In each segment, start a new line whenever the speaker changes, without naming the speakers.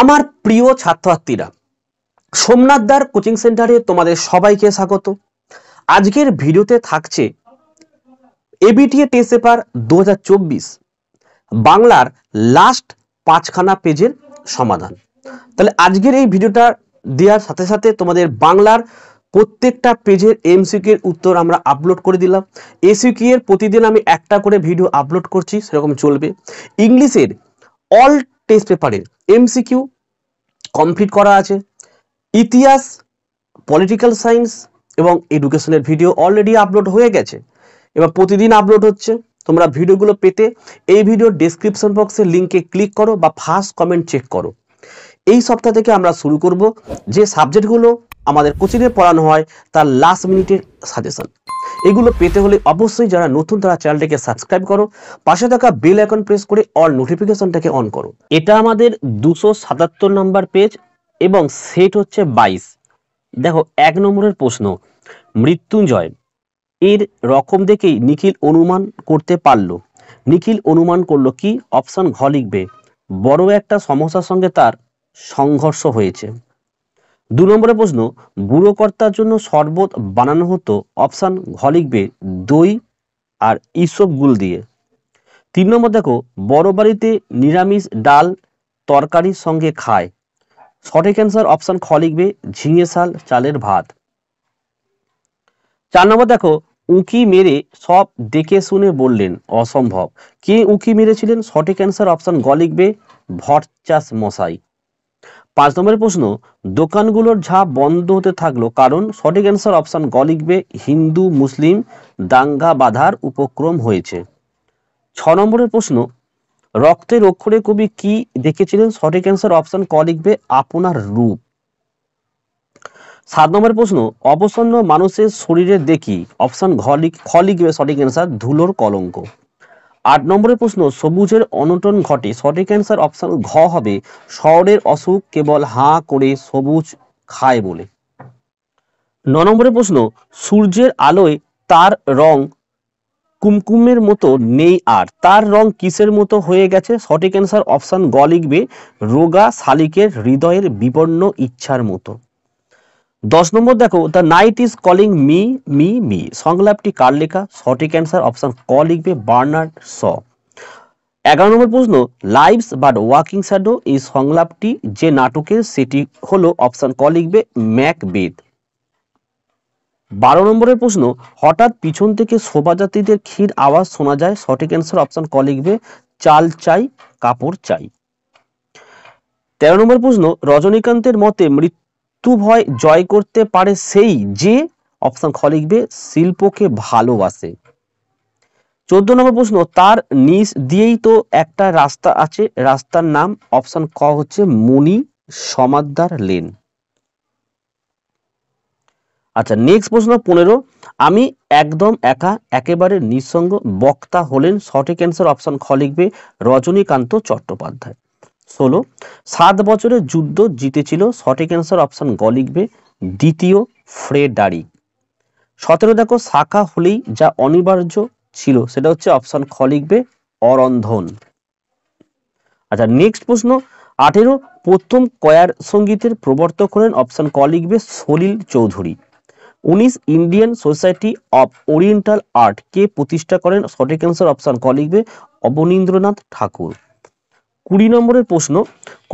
আমার প্রিয় ছাত্রছাত্রীরা সোমনাথদার কোচিং সেন্টারে তোমাদের সবাইকে স্বাগত আজকের ভিডিওতে থাকছে এবিটিএ টেস্ট পেপার দু বাংলার লাস্ট পাঁচখানা পেজের সমাধান তাহলে আজকের এই ভিডিওটা দেওয়ার সাথে সাথে তোমাদের বাংলার প্রত্যেকটা পেজের সিকিউর উত্তর আমরা আপলোড করে দিলাম এসিকিউ এর প্রতিদিন আমি একটা করে ভিডিও আপলোড করছি সেরকম চলবে ইংলিশের অল টেস্ট পেপারের এমসিকিউ কমপ্লিট করা আছে ইতিহাস পলিটিক্যাল সায়েন্স এবং এডুকেশনের ভিডিও অলরেডি আপলোড হয়ে গেছে এবার প্রতিদিন আপলোড হচ্ছে তোমরা ভিডিওগুলো পেতে এই ভিডিও ডেসক্রিপশন বক্সে লিঙ্কে ক্লিক করো বা ফার্স্ট কমেন্ট চেক করো এই সপ্তাহ থেকে আমরা শুরু করব যে সাবজেক্টগুলো আমাদের কোচিংয়ে পড়ানো হয় তার লাস্ট মিনিটের সাজেশন এগুলো পেতে হলে অবশ্যই যারা নতুন তারা চ্যানেলটিকে সাবস্ক্রাইব করো পাশে থাকা বেল আইকন প্রেস করে অল নোটিফিকেশনটাকে অন করো এটা আমাদের দুশো সাতাত্তর নম্বর পেজ এবং সেট হচ্ছে বাইশ দেখো এক নম্বরের প্রশ্ন মৃত্যুঞ্জয় এর রকম দেখেই নিখিল অনুমান করতে পারল নিখিল অনুমান করলো কি অপশন ঘ লিখবে বড় একটা সমস্যার সঙ্গে তার সংঘর্ষ হয়েছে দু নম্বরে প্রশ্ন বুড়োকর্তার জন্য শরবত বানানো হতো অপশান ঘ লিখবে দই আর ইসব গুল দিয়ে তিন নম্বর দেখো বড় বাড়িতে নিরামিষ ডাল তরকারির সঙ্গে খায় সঠিক অ্যান্সার অপশান খ লিখবে ঝিঙে শাল চালের ভাত চার নম্বর দেখো উঁকি মেরে সব দেখে শুনে বললেন অসম্ভব কে উঁকি মেরেছিলেন সঠিক অ্যান্সার অপশান গ লিখবে চাষ মশাই পাঁচ নম্বরের প্রশ্ন দোকানগুলোর ঝা বন্ধ হতে থাকলো কারণ সঠিক অ্যান্সার অপশান গ লিখবে হিন্দু মুসলিম দাঙ্গা বাধার উপক্রম হয়েছে ছ নম্বরের প্রশ্ন রক্তের অক্ষরে কবি কি দেখেছিলেন সঠিক অ্যান্সার অপশান ক লিখবে আপনার রূপ সাত নম্বরের প্রশ্ন অবসন্ন মানুষের শরীরে দেখি অপশান ঘ লিখ খ লিখবে সঠিক অ্যান্সার ধুলোর কলঙ্ক আট নম্বরের প্রশ্ন সবুজের অনটন ঘটে সঠিক অ্যান্সার অপশন ঘ হবে শহরের অসুখ কেবল হাঁ করে সবুজ খায় বলে ন নম্বরের প্রশ্ন সূর্যের আলোয় তার রং কুমকুমের মতো নেই আর তার রং কিসের মতো হয়ে গেছে সঠিক অ্যান্সার অপশান গ লিখবে রোগা শালিকের হৃদয়ের বিপন্ন ইচ্ছার মতো দশ নম্বর দেখো the night is calling me me me সংলাপটি কার লেখা সঠিক অ্যান্সার অপশান ক লিখবে বার্নার্ড স এগারো নম্বর প্রশ্ন লাইভস বাট ওয়াকিং শ্যাডো এই সংলাপটি যে নাটকের সেটি হলো অপশান ক লিখবে বেদ বারো নম্বরের প্রশ্ন হঠাৎ পিছন থেকে শোভাযাত্রীদের ক্ষীর আওয়াজ শোনা যায় সঠিক অ্যান্সার অপশান ক লিখবে চাল চাই কাপড় চাই তেরো নম্বর প্রশ্ন রজনীকান্তের মতে মৃত্যু মৃত্যু ভয় জয় করতে পারে সেই যে অপশন খ লিখবে শিল্পকে ভালোবাসে চোদ্দ নম্বর প্রশ্ন তার নিচ দিয়েই তো একটা রাস্তা আছে রাস্তার নাম অপশন ক হচ্ছে মনি সমাদার লেন আচ্ছা নেক্সট প্রশ্ন পনেরো আমি একদম একা একেবারে নিঃসঙ্গ বক্তা হলেন সঠিক অ্যান্সার অপশন খ লিখবে রজনীকান্ত চট্টোপাধ্যায় ষোলো সাত বছরের যুদ্ধ জিতেছিল সঠিক অ্যান্সার অপশান গ লিখবে দ্বিতীয় ফ্রেডারি সতেরো দেখো শাখা হলেই যা অনিবার্য ছিল সেটা হচ্ছে অপশান খ লিখবে অরন্ধন আচ্ছা নেক্সট প্রশ্ন আঠেরো প্রথম কয়ার সঙ্গীতের প্রবর্তক হলেন অপশান ক লিখবে সলিল চৌধুরী উনিশ Indian Society of Oriental Art কে প্রতিষ্ঠা করেন সঠিক অ্যান্সার অপশান ক লিখবে অবনীন্দ্রনাথ ঠাকুর কুড়ি নম্বরের প্রশ্ন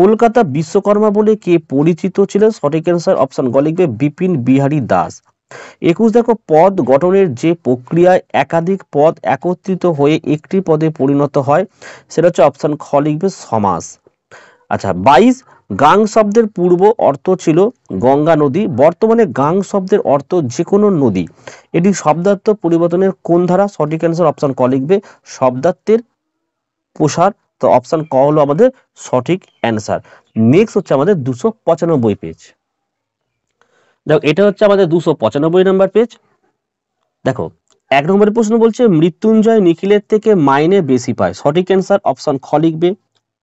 কলকাতা বিশ্বকর্মা বলে কে পরিচিত ছিলেন সঠিক অ্যান্সার অপশন গ লিখবে বিপিন বিহারী দাস একুশ দেখো পদ গঠনের যে প্রক্রিয়ায় একাধিক পদ একত্রিত হয়ে একটি পদে পরিণত হয় সেটা হচ্ছে অপশন খ লিখবে সমাস আচ্ছা বাইশ গাং শব্দের পূর্ব অর্থ ছিল গঙ্গা নদী বর্তমানে গাং শব্দের অর্থ যে কোনো নদী এটি শব্দার্থ পরিবর্তনের কোন ধারা সঠিক অ্যান্সার অপশন ক লিখবে শব্দার্থের প্রসার তো অপশান ক হলো আমাদের সঠিক অ্যান্সার নেক্সট হচ্ছে আমাদের দুশো পঁচানব্বই পেজ দেখো এটা হচ্ছে আমাদের দুশো পঁচানব্বই নম্বর পেজ দেখো এক নম্বরের প্রশ্ন বলছে মৃত্যুঞ্জয় নিখিলের থেকে মাইনে বেশি পায় সঠিক অ্যান্সার অপশান খ লিখবে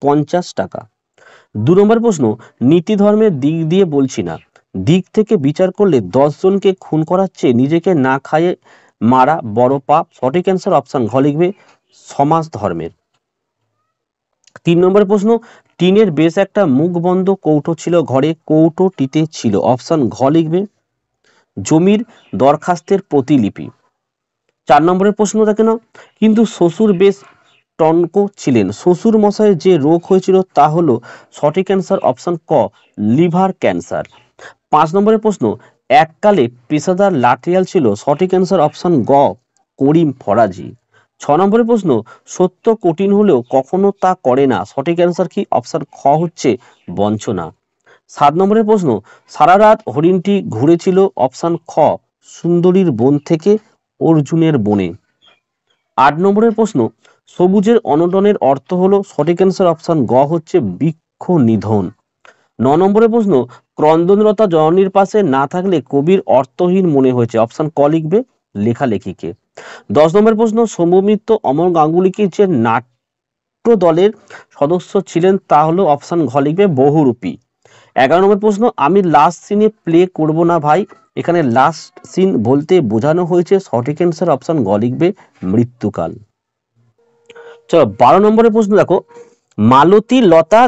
পঞ্চাশ টাকা দু নম্বর প্রশ্ন নীতি ধর্মের দিক দিয়ে বলছি না দিক থেকে বিচার করলে জনকে খুন করার চেয়ে নিজেকে না খায়ে মারা বড় পাপ সঠিক অ্যান্সার অপশান ঘ লিখবে সমাজ ধর্মের তিন নম্বর প্রশ্ন টিনের বেশ একটা মুখ বন্ধ কৌটো ছিল ঘরে কৌটোটিতে ছিল অপশন ঘ লিখবে জমির দরখাস্তের প্রতিলিপি চার নম্বরের প্রশ্ন থাকে না কিন্তু শ্বশুর বেশ টনকো ছিলেন শ্বশুর মশাইয়ের যে রোগ হয়েছিল তা হলো সঠিক ক্যান্সার অপশন ক লিভার ক্যান্সার পাঁচ নম্বরের প্রশ্ন এককালে পেশাদার লাঠিয়াল ছিল সঠিক ক্যান্সার অপশন গ করিম ফরাজি ছ নম্বরের প্রশ্ন সত্য কঠিন হলেও কখনো তা করে না সঠিক অ্যান্সার কি অপশান খ হচ্ছে বঞ্চনা সাত নম্বরের প্রশ্ন সারা রাত হরিণটি ঘুরেছিল অপশান খ সুন্দরীর বন থেকে অর্জুনের বনে আট নম্বরের প্রশ্ন সবুজের অনটনের অর্থ হলো সঠিক অ্যান্সার অপশান গ হচ্ছে বৃক্ষ নিধন ন নম্বরের প্রশ্ন ক্রন্দনরতা জননীর পাশে না থাকলে কবির অর্থহীন মনে হয়েছে অপশান ক লিখবে লেখালেখিকে দশ নম্বর প্রশ্ন সৌম্যমিত্র অমর গাঙ্গুলিকে যে নাট্য দলের সদস্য ছিলেন তা হলো অপশান ঘ লিখবে বহুরূপী এগারো নম্বর প্রশ্ন আমি লাস্ট সিনে প্লে করব না ভাই এখানে লাস্ট সিন বলতে বোঝানো হয়েছে সঠিক অ্যান্সার অপশান ঘ লিখবে মৃত্যুকাল চলো বারো নম্বরের প্রশ্ন দেখো মালতী লতা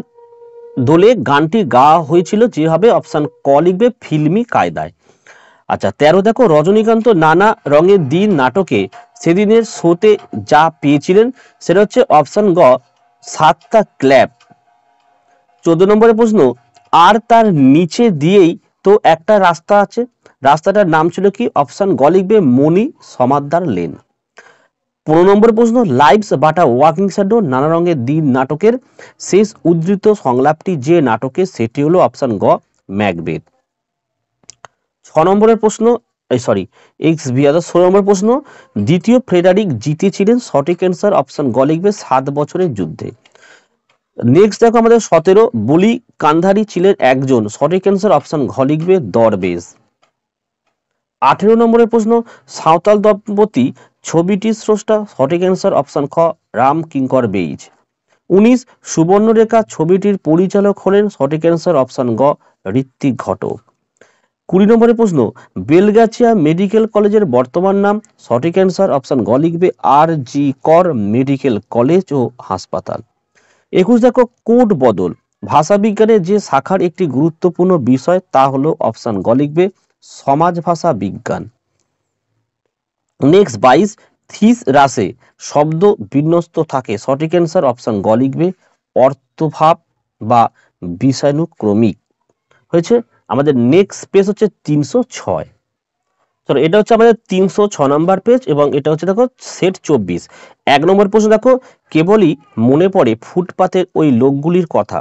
দোলে গানটি গাওয়া হয়েছিল যেভাবে অপশান ক লিখবে ফিল্মি কায়দায় আচ্ছা তেরো দেখো রজনীকান্ত নানা রঙের দিন নাটকে সেদিনের শোতে যা পেয়েছিলেন সেটা হচ্ছে অপশন গ সাতটা ক্ল্যাপ চোদ্দ নম্বরের প্রশ্ন আর তার নিচে দিয়েই তো একটা রাস্তা আছে রাস্তাটার নাম ছিল কি অপশন গ লিখবে মণি সমাদ্দার লেন পনেরো নম্বর প্রশ্ন লাইভস বাটা ওয়াকিং শ্যাডো নানা রঙের দিন নাটকের শেষ উদ্ধৃত সংলাপটি যে নাটকে সেটি হলো অপশন গ ম্যাকবেথ ছ নম্বরের প্রশ্ন সরি এক্স বি ষোলো নম্বর প্রশ্ন দ্বিতীয় ফ্রেডারিক জিতেছিলেন সঠিক অ্যান্সার অপশন গ লিখবে সাত বছরের যুদ্ধে নেক্সট দেখো আমাদের সতেরো বলি কান্ধারি ছিলেন একজন সঠিক অ্যান্সার অপশন ঘ লিখবে দরবেশ আঠেরো নম্বরের প্রশ্ন সাঁওতাল দম্পতি ছবিটির স্রষ্টা সঠিক অ্যান্সার অপশন খ রাম কিঙ্কর বেইজ উনিশ সুবর্ণরেখা ছবিটির পরিচালক হলেন সঠিক অ্যান্সার অপশন গ ঋত্বিক ঘটক কুড়ি নম্বরের প্রশ্ন বেলগাছিয়া মেডিকেল কলেজের বর্তমান নাম সঠিক অ্যান্সার অপশান গ লিখবে আর জি কর মেডিকেল কলেজ ও হাসপাতাল একুশ দেখো কোড বদল ভাষাবিজ্ঞানে যে শাখার একটি গুরুত্বপূর্ণ বিষয় তা হল অপশান গ লিখবে সমাজ ভাষা বিজ্ঞান নেক্সট বাইশ থিস রাসে শব্দ বিন্যস্ত থাকে সঠিক অ্যান্সার অপশান গ লিখবে অর্থভাব বা বিষাণুক্রমিক হয়েছে আমাদের নেক্সট পেজ হচ্ছে তিনশো ছয় চলো এটা হচ্ছে আমাদের তিনশো ছ নম্বর পেজ এবং এটা হচ্ছে দেখো সেট চব্বিশ এক নম্বর প্রশ্ন দেখো কেবলই মনে পড়ে ফুটপাতের ওই লোকগুলির কথা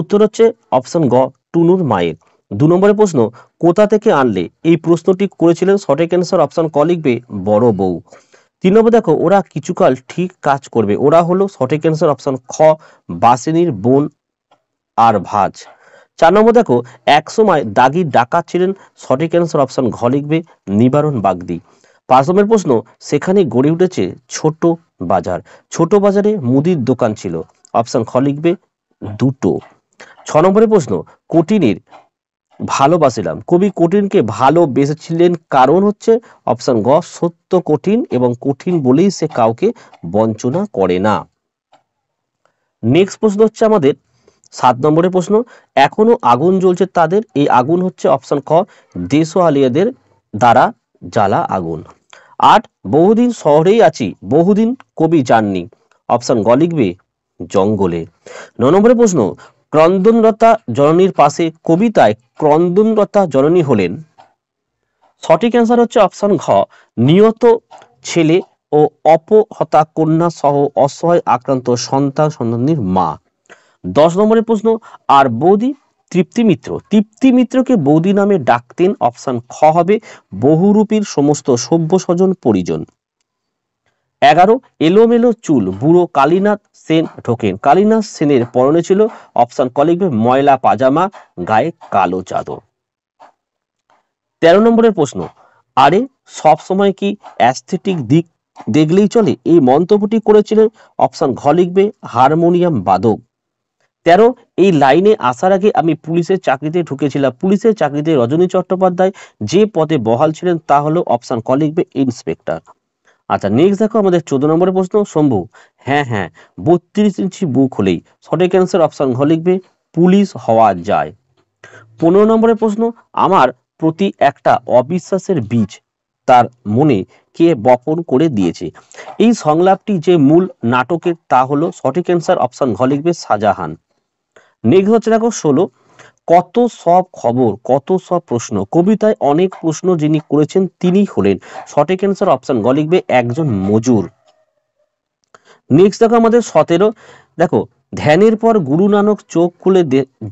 উত্তর হচ্ছে অপশন গ টুনুর মায়ের দু নম্বরের প্রশ্ন কোথা থেকে আনলে এই প্রশ্নটি করেছিলেন সঠিক অ্যান্সার অপশন ক লিখবে বড় বউ তিন নম্বর দেখো ওরা কিছুকাল ঠিক কাজ করবে ওরা হলো সঠিক অ্যান্সার অপশন খ বাসিনীর বোন আর ভাজ চার নম্বর দেখো এক সময় দাগি ডাকাত ছিলেন সঠিক অ্যান্সার অপশন ঘ লিখবে নিবারণ বাগদি পাঁচ নম্বর প্রশ্ন সেখানে গড়ে উঠেছে ছোট বাজার ছোট বাজারে মুদির দোকান ছিল অপশন খ লিখবে দুটো ছ নম্বরের প্রশ্ন কোটিনের ভালোবাসিলাম কবি কঠিনকে ভালোবেসেছিলেন কারণ হচ্ছে অপশন গ সত্য কঠিন এবং কঠিন বলেই সে কাউকে বঞ্চনা করে না নেক্সট প্রশ্ন হচ্ছে আমাদের সাত নম্বরের প্রশ্ন এখনও আগুন জ্বলছে তাদের এই আগুন হচ্ছে অপশান খ দেশওয়ালিয়াদের দ্বারা জ্বালা আগুন আট বহুদিন শহরেই আছি বহুদিন কবি যাননি অপশান গ লিখবে জঙ্গলে ন নম্বরের প্রশ্ন ক্রন্দনরতা জননীর পাশে কবিতায় ক্রন্দনরতা জননী হলেন সঠিক অ্যান্সার হচ্ছে অপশান ঘ নিয়ত ছেলে ও অপহতা কন্যা সহ অসহায় আক্রান্ত সন্তান সন্তানীর মা দশ নম্বরের প্রশ্ন আর বৌদি তৃপ্তি মিত্র তৃপ্তি মিত্রকে বৌদি নামে ডাকতেন অপশান খ হবে বহুরূপীর সমস্ত সভ্য স্বজন পরিজন এগারো এলোমেলো চুল বুড়ো কালীনাথ সেন ঢোকেন কালীনাথ সেনের পরনে ছিল অপশান ক লিখবে ময়লা পাজামা গায়ে কালো চাদর তেরো নম্বরের প্রশ্ন আরে সব সময় কি অ্যাস্থেটিক দিক দেখলেই চলে এই মন্তব্যটি করেছিলেন অপশান ঘ লিখবে হারমোনিয়াম বাদক তেরো এই লাইনে আসার আগে আমি পুলিশের চাকরিতে ঢুকেছিলাম পুলিশের চাকরিতে রজনী চট্টোপাধ্যায় যে পদে বহাল ছিলেন তা হলো অপশান ক লিখবে ইন্সপেক্টর আচ্ছা নেক্সট দেখো আমাদের চোদ্দ নম্বরের প্রশ্ন শম্ভু হ্যাঁ হ্যাঁ বত্রিশ ইঞ্চি বুক হলেই সঠিক অ্যান্সার অপশান ঘ লিখবে পুলিশ হওয়া যায় পনেরো নম্বরের প্রশ্ন আমার প্রতি একটা অবিশ্বাসের বীজ তার মনে কে বপন করে দিয়েছে এই সংলাপটি যে মূল নাটকের তা হলো সঠিক অ্যান্সার অপশান ঘ লিখবে শাহজাহান মেঘ হচ্ছে দেখো ষোলো কত সব খবর কত সব প্রশ্ন কবিতায় অনেক প্রশ্ন যিনি করেছেন তিনি হলেন সঠিক অ্যান্সার অপশন গ লিখবে একজন মজুর নেক্সট দেখো আমাদের সতেরো দেখো ধ্যানের পর গুরু নানক চোখ খুলে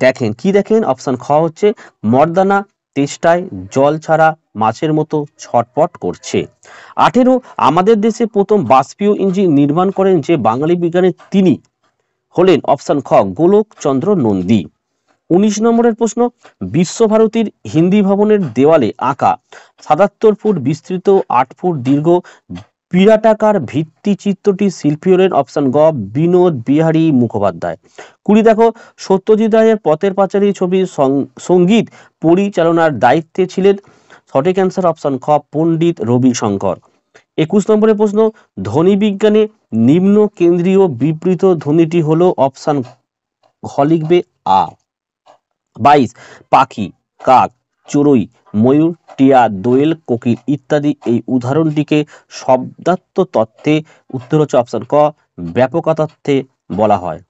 দেখেন কি দেখেন অপশন খ হচ্ছে মর্দানা তেষ্টায় জল ছাড়া মাছের মতো ছটপট করছে আঠেরো আমাদের দেশে প্রথম বাষ্পীয় ইঞ্জিন নির্মাণ করেন যে বাঙালি বিজ্ঞানের তিনি হলেন অপশান খ গোলক চন্দ্র নন্দী উনিশ নম্বরের প্রশ্ন বিশ্বভারতীর হিন্দি ভবনের দেওয়ালে আঁকা সাতাত্তর ফুট বিস্তৃত আট ফুট দীর্ঘ বিরাটাকার ভিত্তি চিত্রটি শিল্পী হলেন অপশান গ বিনোদ বিহারী মুখোপাধ্যায় কুড়ি দেখো সত্যজিৎ রায়ের পথের পাচারী ছবি সঙ্গীত পরিচালনার দায়িত্বে ছিলেন সঠিক অ্যান্সার অপশান খ পণ্ডিত রবিশঙ্কর একুশ নম্বরের প্রশ্ন ধ্বনি বিজ্ঞানে নিম্ন কেন্দ্রীয় বিবৃত ধ্বনিটি হলো অপশান ঘ লিখবে আ বাইশ পাখি কাক চড়ুই ময়ূর টিয়া দোয়েল কোকিল ইত্যাদি এই উদাহরণটিকে শব্দাত্ম তত্ত্বে উত্তর হচ্ছে অপশান ক ব্যাপকতত্ত্বে বলা হয়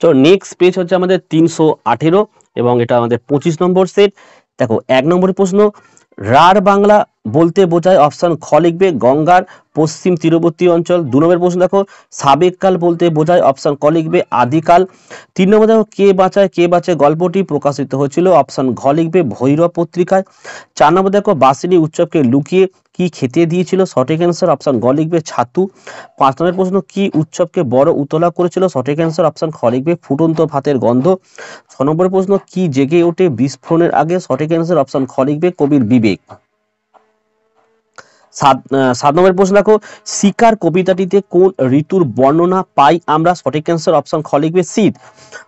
তো নেক্সট পেজ হচ্ছে আমাদের তিনশো আঠেরো এবং এটা আমাদের পঁচিশ নম্বর সেট দেখো এক নম্বর প্রশ্ন রাঢ় বাংলা বলতে বোঝায় অপশান খ লিখবে গঙ্গার পশ্চিম তীরবর্তী অঞ্চল দু নম্বর প্রশ্ন দেখো সাবেককাল বলতে বোঝায় অপশান ক লিখবে আদিকাল তিন নম্বর দেখো কে বাঁচায় কে বাঁচায় গল্পটি প্রকাশিত হয়েছিল অপশান ঘ লিখবে ভৈরব পত্রিকায় চার নম্বর দেখো বাসিনী উৎসবকে লুকিয়ে কি খেতে দিয়েছিল সঠিক অ্যান্সার অপশান গ লিখবে ছাতু পাঁচ নম্বর প্রশ্ন কি উৎসবকে বড় উতলা করেছিল সঠিক অ্যান্সার অপশান খ লিখবে ফুটন্ত ভাতের গন্ধ ছ নম্বর প্রশ্ন কি জেগে ওঠে বিস্ফোরণের আগে সঠিক অ্যান্সার অপশান খ লিখবে কবির বিবেক সাত সাত নম্বরের প্রশ্ন দেখো শিকার কবিতাটিতে কোন ঋতুর বর্ণনা পাই আমরা সঠিক অ্যান্সার অপশন খ লিখবে শীত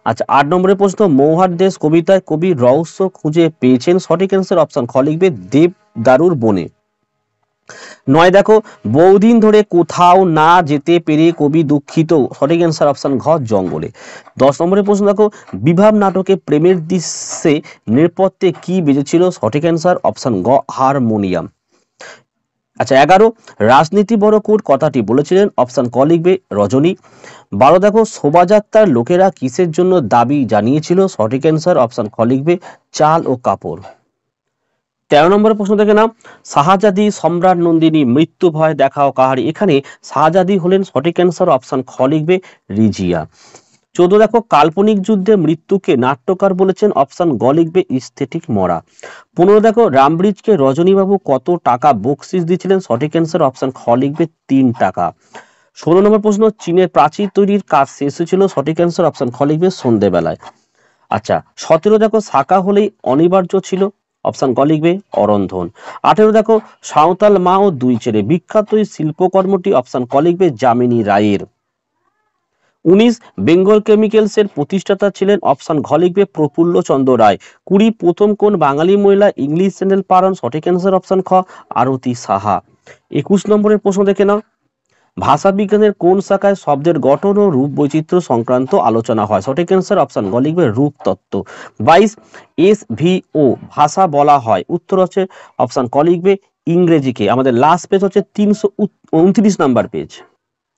আচ্ছা আট নম্বরের প্রশ্ন মৌহার দেশ কবিতায় কবি রহস্য খুঁজে পেয়েছেন সঠিক অ্যান্সার অপশন খ লিখবে দেব দারুর বনে নয় দেখো বহুদিন ধরে কোথাও না যেতে পেরে কবি দুঃখিত সঠিক অ্যান্সার অপশন ঘ জঙ্গলে দশ নম্বরের প্রশ্ন দেখো বিভাব নাটকে প্রেমের দৃশ্যে নেপথ্যে কি বেজেছিল সঠিক অ্যান্সার অপশন ঘ হারমোনিয়াম আচ্ছা এগারো রাজনীতি বড় কোট কথাটি বলেছিলেন অপশান ক লিখবে রজনী বারো দেখো শোভাযাত্রার লোকেরা কিসের জন্য দাবি জানিয়েছিল সঠিক অ্যান্সার অপশান খ লিখবে চাল ও কাপড় তেরো নম্বর প্রশ্ন দেখে নাম শাহাজাদি সম্রাট নন্দিনী মৃত্যু ভয় দেখাও কাহারি এখানে শাহাজাদি হলেন সঠিক অ্যান্সার অপশান খ লিখবে রিজিয়া চোদ্দ দেখো কাল্পনিক যুদ্ধে মৃত্যুকে নাট্যকার বলেছেন অপশন গ লিখবে ইস্থেটিক মরা পনেরো দেখো রামব্রিজকে রজনীবাবু কত টাকা বকশিস দিয়েছিলেন সঠিক অ্যান্সার অপশন খ লিখবে তিন টাকা ষোলো নম্বর প্রশ্ন চীনের প্রাচীর তৈরির কাজ শেষ হয়েছিল সঠিক অ্যান্সার অপশন খ লিখবে সন্ধেবেলায় আচ্ছা সতেরো দেখো শাখা হলেই অনিবার্য ছিল অপশন ক লিখবে অরন্ধন আঠেরো দেখো সাঁওতাল মা ও দুই ছেলে বিখ্যাত এই শিল্পকর্মটি অপশন ক লিখবে যামিনী রায়ের উনিশ বেঙ্গল কেমিক্যালসের প্রতিষ্ঠাতা ছিলেন অপশান ঘ লিখবে প্রফুল্ল চন্দ্র রায় কুড়ি প্রথম কোন বাঙালি মহিলা ইংলিশ চ্যানেল পারন সঠিক অ্যান্সার অপশান খ আরতি সাহা একুশ নম্বরের প্রশ্ন দেখে নাও ভাষাবিজ্ঞানের কোন শাখায় শব্দের গঠন ও রূপ বৈচিত্র্য সংক্রান্ত আলোচনা হয় সঠিক অ্যান্সার অপশন গ লিখবে রূপ তত্ত্ব বাইশ এস ভি ও ভাষা বলা হয় উত্তর হচ্ছে অপশন ক লিখবে ইংরেজিকে আমাদের লাস্ট পেজ হচ্ছে তিনশো উনত্রিশ নাম্বার পেজ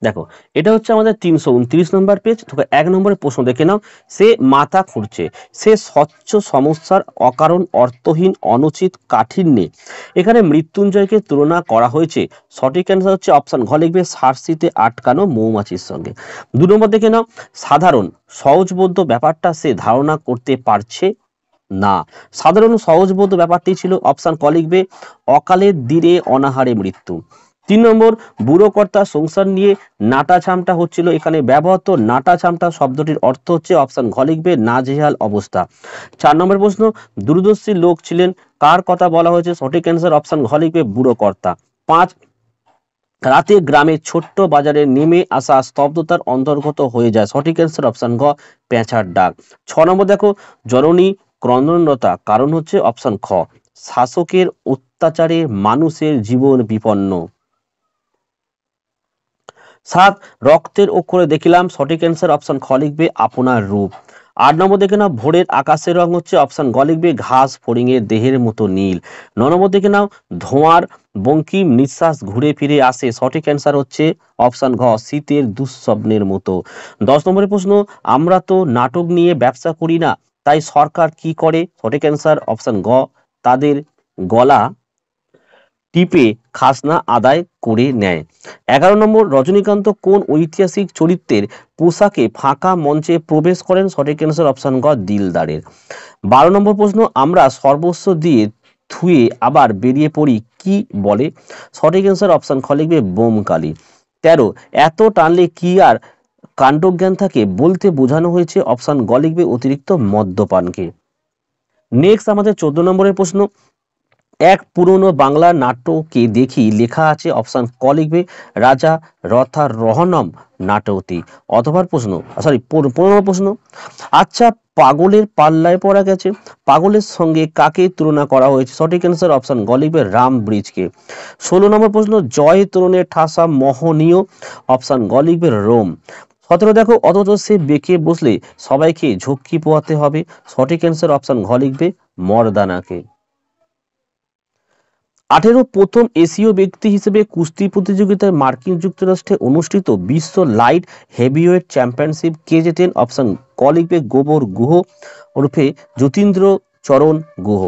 দেখো এটা হচ্ছে আমাদের তিনশো উনত্রিশ নম্বর পেজ তোকে এক নম্বরে প্রশ্ন দেখে নাও সে মাথা খুঁড়ছে সে স্বচ্ছ সমস্যার অকারণ অর্থহীন অনুচিত কাঠিন্যে এখানে মৃত্যুঞ্জয়কে তুলনা করা হয়েছে সঠিক অ্যান্সার হচ্ছে অপশান ঘ লিখবে সার্সিতে আটকানো মৌমাছির সঙ্গে দু নম্বর দেখে নাও সাধারণ সহজবোধ্য ব্যাপারটা সে ধারণা করতে পারছে না সাধারণ সহজবোধ ব্যাপারটি ছিল অপশান ক লিখবে অকালের দিনে অনাহারে মৃত্যু তিন নম্বর বুড়োকর্তা সংসার নিয়ে নাটা ছামটা হচ্ছিল এখানে ব্যবহৃত নাটা ছামটা শব্দটির অর্থ হচ্ছে অপশান ঘ লিখবে নাজেহাল অবস্থা চার নম্বর প্রশ্ন দূরদর্শী লোক ছিলেন কার কথা বলা হয়েছে সঠিক অ্যান্সার অপশান ঘ লিখবে বুড়োকর্তা পাঁচ রাতে গ্রামে ছোট্ট বাজারে নেমে আসা স্তব্ধতার অন্তর্গত হয়ে যায় সঠিক অ্যান্সার অপশান ঘ পেঁচার ডাক ছ নম্বর দেখো জননী ক্রন্দনতা কারণ হচ্ছে অপশান খ শাসকের অত্যাচারে মানুষের জীবন বিপন্ন সাত রক্তের অক্ষরে দেখিলাম সঠিক অ্যান্সার অপশন খ লিখবে আপনার রূপ আট নম্বর দেখে নাও ভোরের আকাশের রং হচ্ছে অপশান গ লিখবে ঘাস ফড়িংয়ের দেহের মতো নীল ন নম্বর দেখে নাও ধোঁয়ার বঙ্কিম নিঃশ্বাস ঘুরে ফিরে আসে সঠিক অ্যান্সার হচ্ছে অপশান ঘ শীতের দুঃস্বপ্নের মতো দশ নম্বরের প্রশ্ন আমরা তো নাটক নিয়ে ব্যবসা করি না তাই সরকার কি করে সঠিক অ্যান্সার অপশান গ তাদের গলা টিপে খাসনা আদায় করে নেয় এগারো নম্বর রজনীকান্ত কোন ঐতিহাসিক চরিত্রের পোশাকে ফাঁকা মঞ্চে প্রবেশ করেন সঠিক অ্যান্সার অপশান গ দিলদারের বারো নম্বর প্রশ্ন আমরা সর্বস্ব দিয়ে থুয়ে আবার বেরিয়ে পড়ি কি বলে সঠিক অ্যান্সার অপশান খ লিখবে বোমকালী তেরো এত টানলে কি আর কাণ্ডজ্ঞান থাকে বলতে বোঝানো হয়েছে অপশান গ লিখবে অতিরিক্ত মদ্যপানকে নেক্সট আমাদের চোদ্দ নম্বরের প্রশ্ন এক পুরনো বাংলা নাটকে দেখি লেখা আছে অপশান ক লিখবে রাজা রথা রহনম নাটকটি অথবার প্রশ্ন সরি পুরনো প্রশ্ন আচ্ছা পাগলের পাল্লায় পড়া গেছে পাগলের সঙ্গে কাকে তুলনা করা হয়েছে সঠিক অ্যান্সার অপশান গ লিখবে রাম ব্রিজকে ষোলো নম্বর প্রশ্ন জয় তরুণের ঠাসা মহনীয় অপশান গ লিখবে রোম সতেরো দেখো অথচ সে বেঁকে বসলে সবাইকে ঝক্কি পোয়াতে হবে সঠিক অ্যান্সার অপশান ঘ লিখবে মর্দানাকে আঠেরো প্রথম এশীয় ব্যক্তি হিসেবে কুস্তি প্রতিযোগিতায় মার্কিন যুক্তরাষ্ট্রে অনুষ্ঠিত বিশ্ব লাইট হেভিওয়েট চ্যাম্পিয়নশিপ কে জেতেন অপশন কলিপে গোবর গুহ ওরফে যতীন্দ্র চরণ গুহ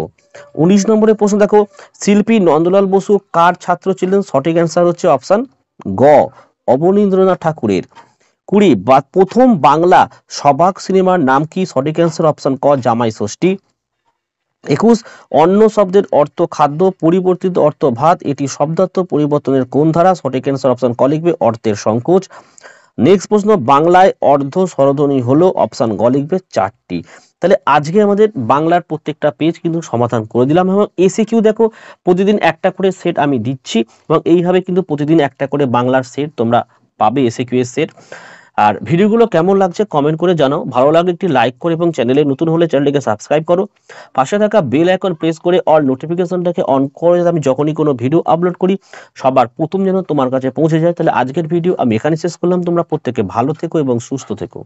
উনিশ নম্বরের প্রশ্ন দেখো শিল্পী নন্দলাল বসু কার ছাত্র ছিলেন সঠিক অ্যান্সার হচ্ছে অপশান গ অবনীন্দ্রনাথ ঠাকুরের কুড়ি বা প্রথম বাংলা সবাক সিনেমার নাম কি সঠিক অ্যান্সার অপশান ক জামাই ষষ্ঠী একুশ অন্য শব্দের অর্থ খাদ্য পরিবর্তিত অর্থ ভাত এটি শব্দার্থ পরিবর্তনের কোন ধারা সঠিক অ্যান্সার অপশন ক লিখবে অর্থের সংকোচ নেক্সট প্রশ্ন বাংলায় অর্ধ স্বরধ্বনি হলো অপশান গ লিখবে চারটি তাহলে আজকে আমাদের বাংলার প্রত্যেকটা পেজ কিন্তু সমাধান করে দিলাম এবং এসে কিউ দেখো প্রতিদিন একটা করে সেট আমি দিচ্ছি এবং এইভাবে কিন্তু প্রতিদিন একটা করে বাংলার সেট তোমরা পাবে এসে কিউ এর সেট আর ভিডিওগুলো কেমন লাগছে কমেন্ট করে জানাও ভালো লাগলে একটি লাইক করে এবং চ্যানেলে নতুন হলে চ্যানেলটিকে সাবস্ক্রাইব করো পাশে থাকা বেল আইকন প্রেস করে অল নোটিফিকেশনটাকে অন করে আমি যখনই কোনো ভিডিও আপলোড করি সবার প্রথম যেন তোমার কাছে পৌঁছে যায় তাহলে আজকের ভিডিও আমি এখানে শেষ করলাম তোমরা প্রত্যেকে ভালো থেকো এবং সুস্থ থেকো